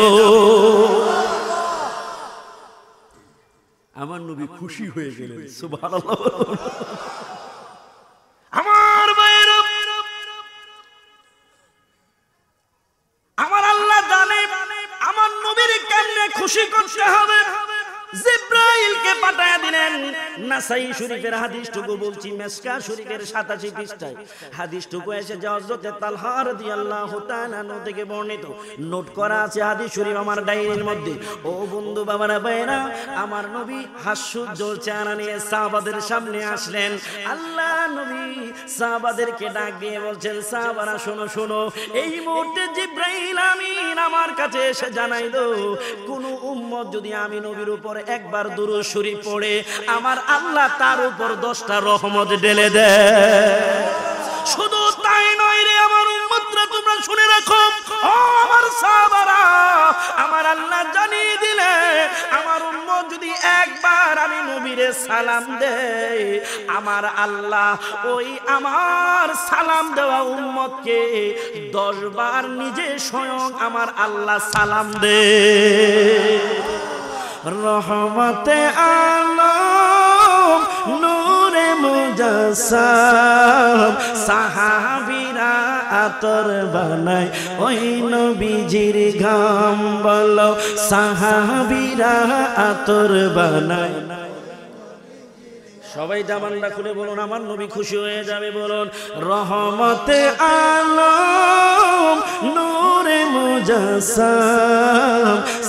আমার নবী খুশি হয়ে গেলেন সুবহানাল্লাহ পাঠায় দিলেন নাসাই শরীফের হাদিসটুকু বলছি মেসকা শরীফের সাতাশি পৃষ্ঠায় হাদিসটুকু এসে যে তালহার দি আল্লাহ তালানো থেকে বর্ণিত নোট করা আছে হাদিস শরীফ আমার ডায়েরির মধ্যে ও বন্ধু বাবারা বাইরা আমার নবী হাস্যজ্জ্বল চেহারা নিয়ে সাহাবাদের সামনে আসলেন আল্লাহ নবী সাহাবাদেরকে ডাক দিয়ে বলছেন সাহাবারা শোনো শোনো এই মুহূর্তে জিব্রাইল আমিন আমার কাছে এসে জানাই দো কোন উম্মত যদি আমি নবীর উপর একবার দুরু শরীফ পড়ে আমার আল্লাহ তার উপর দশটা রহমত ঢেলে দেয় শুধু তাই নয় রে আমার উম্মতরা তোমরা শুনে রাখো ও আমার সাহাব আমার আল্লাহ জানিয়ে দিলে আমার উম্মত যদি একবার আমি নবীরে সালাম দেই আমার আল্লাহ ওই আমার সালাম দেওয়া উম্মতকে দশ বার নিজে স্বয়ং আমার আল্লাহ সালাম দে রহমতে আলম নূরে মুজাসাব সাহাবি আতর বানাই ওই নবীজির ঘাম বলো সাহাবিরা আতর বানাই সবাই দামানটা খুলে বলুন আমার নবী খুশি হয়ে যাবে বলুন রহমতে আলম নূরে মুজাসাম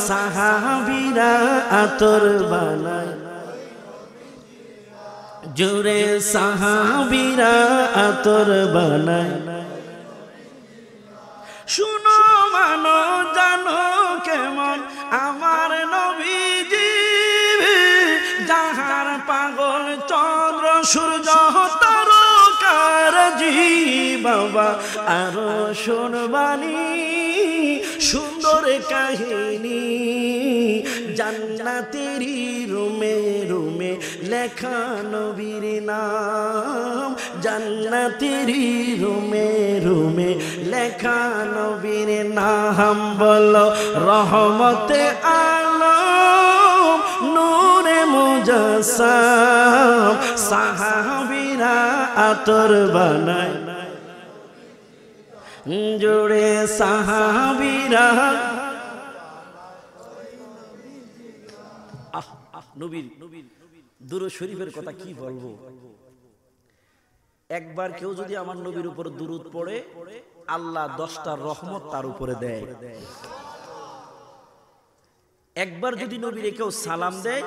সাহাবিরা আতর বানাই জুরে সাহাবিরা আতর বানায় শুনো মানো জানো কেমন আমার নবীজি যাহার পাগল চন্দ্র সূর্য তারকার জি বাবা আর শুনবানি সুন্দর কাহিনী জান্নাতেরি রুমে রুমে লেখা নবীর নাম জান্নাতেরই রুমে রুমে লেখা নবীর নাম বলো রহমতে আলো নূরে মুজাসাম সাহাবিরা আতর বানায় জুড়ে সাহাবিরা নবীর নবীর দুরু শরীফের কথা কি বলবো একবার কেউ যদি আমার নবীর উপর দুরুদ পড়ে আল্লাহ দশটা রহমত তার উপরে দেয় একবার যদি নবীর কেউ সালাম দেয়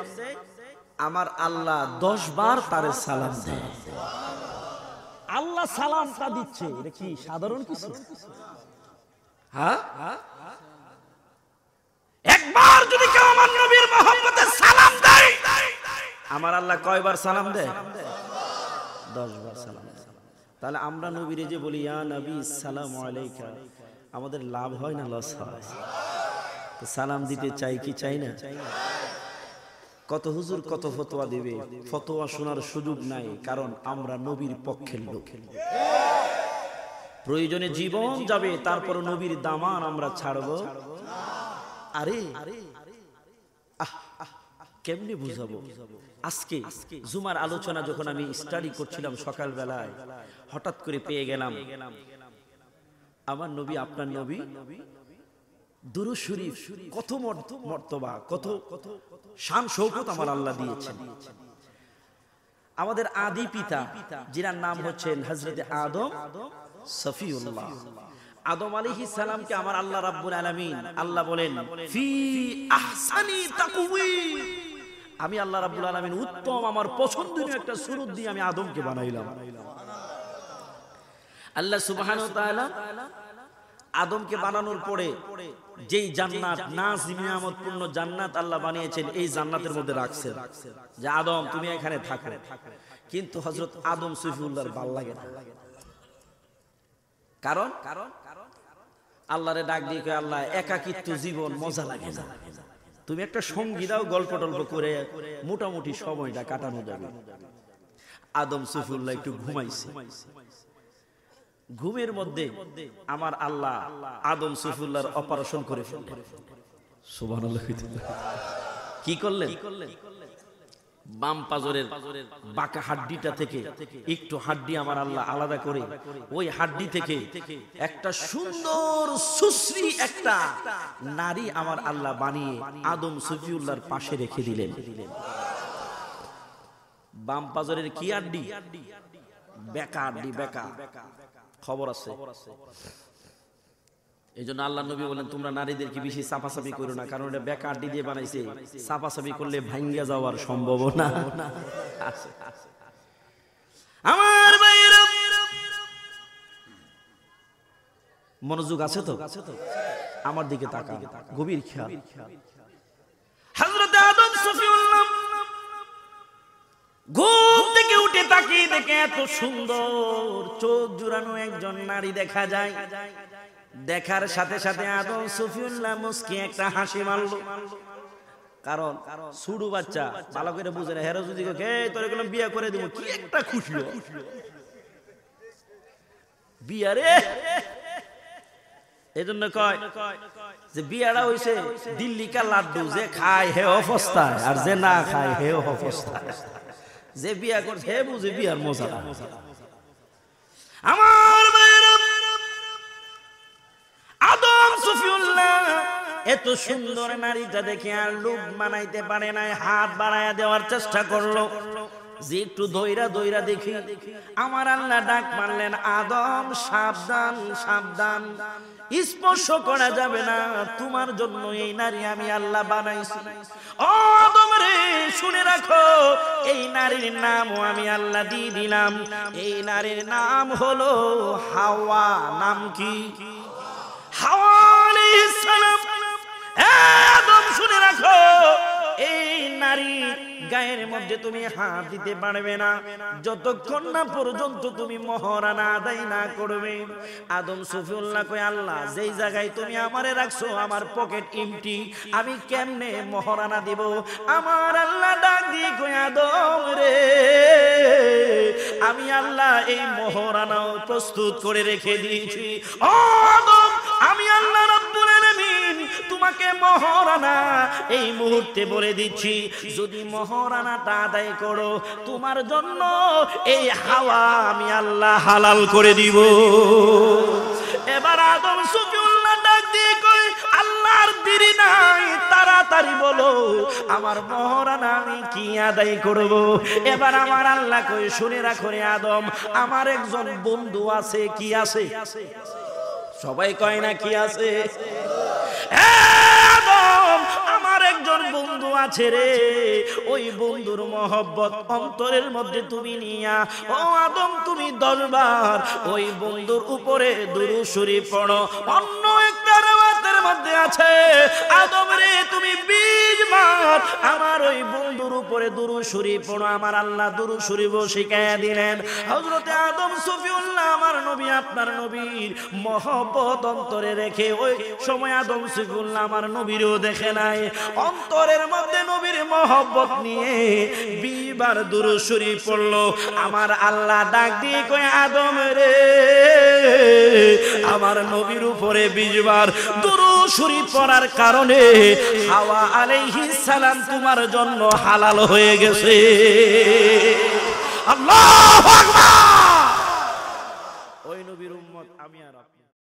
আমার আল্লাহ দশ বার তার সালাম দেয় আল্লাহ সালাম তা দিচ্ছে এটা কি সাধারণ কিছু হ্যাঁ একবার যদি কেউ আমার নবীর মোহাম্মদে সালাম দেয় আমার আল্লাহ কয়বার সালাম দেয় দশ বার সালাম তাহলে আমরা নবীরে যে বলি ইয়া নবী সালাম আলাইকা আমাদের লাভ হয় না লস হয় তো সালাম দিতে চাই কি চাই না কত হুজুর কত ফতোয়া দেবে ফতোয়া শোনার সুযোগ নাই কারণ আমরা নবীর পক্ষের লোক প্রয়োজনে জীবন যাবে তারপর নবীর দামান আমরা ছাড়ব আরে আহ কেমনি বুঝাবো আজকে জুমার আলোচনা যখন আমি স্টাডি করছিলাম সকালবেলায় হঠাৎ করে পেয়ে গেলাম আমার নবী আপনার নবী দুরু শরীফ কত মর্তবা কত শান শৌকত আমার আল্লাহ দিয়েছেন আমাদের আদি পিতা যিনার নাম হচ্ছেন হজরত আদম সফিউল্লাহ আদম আলাইহিস সালামকে আমার আল্লাহ রাব্বুল আলামিন আল্লাহ বলেন ফি আহসানি তাকওয়িম আমি আল্লাহ রাবুল আলমিন উত্তম আমার পছন্দনীয় একটা সুরত দিয়ে আমি আদমকে বানাইলাম আল্লাহ সুবাহান আদমকে বানানোর পরে যেই জান্নাত নাজ নিয়ামতপূর্ণ জান্নাত আল্লাহ বানিয়েছেন এই জান্নাতের মধ্যে রাখছেন যে আদম তুমি এখানে থাকো কিন্তু হজরত আদম সৈফুল্লাহর ভাল লাগে না কারণ কারণ কারণ আল্লাহরে ডাক দিয়ে আল্লাহ একাকিত্ব জীবন মজা লাগে না তুমি একটা সঙ্গী দাও গল্প টল্প করে মোটামুটি সময়টা কাটানো যাবে আদম সুফুল্লাহ একটু ঘুমাইছে ঘুমের মধ্যে আমার আল্লাহ আদম সুফুল্লাহর অপারেশন করে ফেললেন সুবহানাল্লাহ কি করলেন বাম পাজরের বাঁকা হাড্ডিটা থেকে একটু হাড্ডি আমার আল্লাহ আলাদা করে ওই হাড্ডি থেকে একটা সুন্দর সুশ্রী একটা নারী আমার আল্লাহ বানিয়ে আদম সফিউল্লাহর পাশে রেখে দিলেন বাম পাজরের কি হাড্ডি বেকা হাড্ডি বেকা খবর আছে এই জন্য আল্লাহ নবী বলেন তোমরা নারীদেরকে বেশি সাফাসাফি করো না কারণ এটা বেকারটি দিয়ে বানাইছে সাফাসাফি করলে ভাঙ্গা যাওয়ার সম্ভাবনা আমার মনোযোগ আছে তো আমার দিকে তাকা গভীর খেয়াল হযরত আদম সফিউল্লাহ ঘুম থেকে উঠে তাকিয়ে দেখে এত সুন্দর চোখ জুড়ানো একজন নারী দেখা যায় দেখার সাথে সাথে আদম সফিউল্লাহ মুসকি একটা হাসি মারলো কারণ সুডু বাচ্চা ভালো করে বুঝে না হেরো যদি কে তোর এগুলো বিয়ে করে দিব কি একটা খুশি বিয়া রে এই জন্য কয় যে বিয়াটা হইছে কা লাড্ডু যে খায় হে অবস্থায় আর যে না খায় হে অবস্থায় যে বিয়া করছে হে বুঝে বিয়ার মজা আমার এত সুন্দর নারীটা দেখে আর লোক বানাইতে পারে নাই হাত বাড়াইয়া দেওয়ার চেষ্টা করলো যে একটু দইরা দইরা দেখি আমার আল্লাহ ডাক মারলেন আদম সাবধান সাবধান স্পর্শ করা যাবে না তোমার জন্য এই নারী আমি আল্লাহ বানাইছি আদম রে শুনে রাখো এই নারীর নাম আমি আল্লাহ দিয়ে দিলাম এই নারীর নাম হলো হাওয়া নাম কি হাওয়া একদম শুনে রাখো এই নারী গায়ের মধ্যে তুমি হাত দিতে পারবে না যতক্ষণ না পর্যন্ত তুমি আদায় না করবে আদম কয় আল্লাহ যেই জায়গায় তুমি আমারে রাখছো আমার পকেট ইমটি আমি কেমনে মহারানা দিব আমার আল্লাহ ডাক দিয়ে কয় আদম রে আমি আল্লাহ এই মহরানাও প্রস্তুত করে রেখে দিয়েছি ও মহারানা এই মুহূর্তে বলে দিচ্ছি যদি তা আদায় করো তোমার জন্য এই হাওয়া আমি আল্লাহ হালাল করে দিব এবার আদম সুফিউল্লাহ ডাক দিয়ে কই আল্লাহর দিরি নাই তাড়াতাড়ি বলো আমার মহারানা আমি কি আদায় করব এবার আমার আল্লাহ কই শুনে রাখো রে আদম আমার একজন বন্ধু আছে কি আছে সবাই কয় না কি আছে হ্যাঁ একজন বন্ধু আছে রে ওই বন্ধুর মহব্বত অন্তরের মধ্যে তুমি নিয়া ও আদম তুমি দরবার ওই বন্ধুর উপরে দুরু শরী পড়ো অন্য একটা রেওয়াতের মধ্যে আছে আদম রে তুমি বীজ মার আমার ওই বন্ধুর উপরে দুরু শরী পড়ো আমার আল্লাহ দুরু শরীফ শিখাইয়া দিলেন হজরতে আদম সফিউল্লাহ আমার নবী আপনার নবীর মহব্বত অন্তরে রেখে ওই সময় আদম সফিউল্লাহ আমার নবীরও দেখে নাই অন্ত অন্তরের মধ্যে নবীর মহব্বত নিয়ে বিবার পড়লো আমার আল্লাহ ডাক দিয়ে আদম রে আমার নবীর উপরে বিজবার দুরুসুরি পড়ার কারণে হাওয়া সালাম তোমার জন্য হালাল হয়ে গেছে আল্লাহ আকবার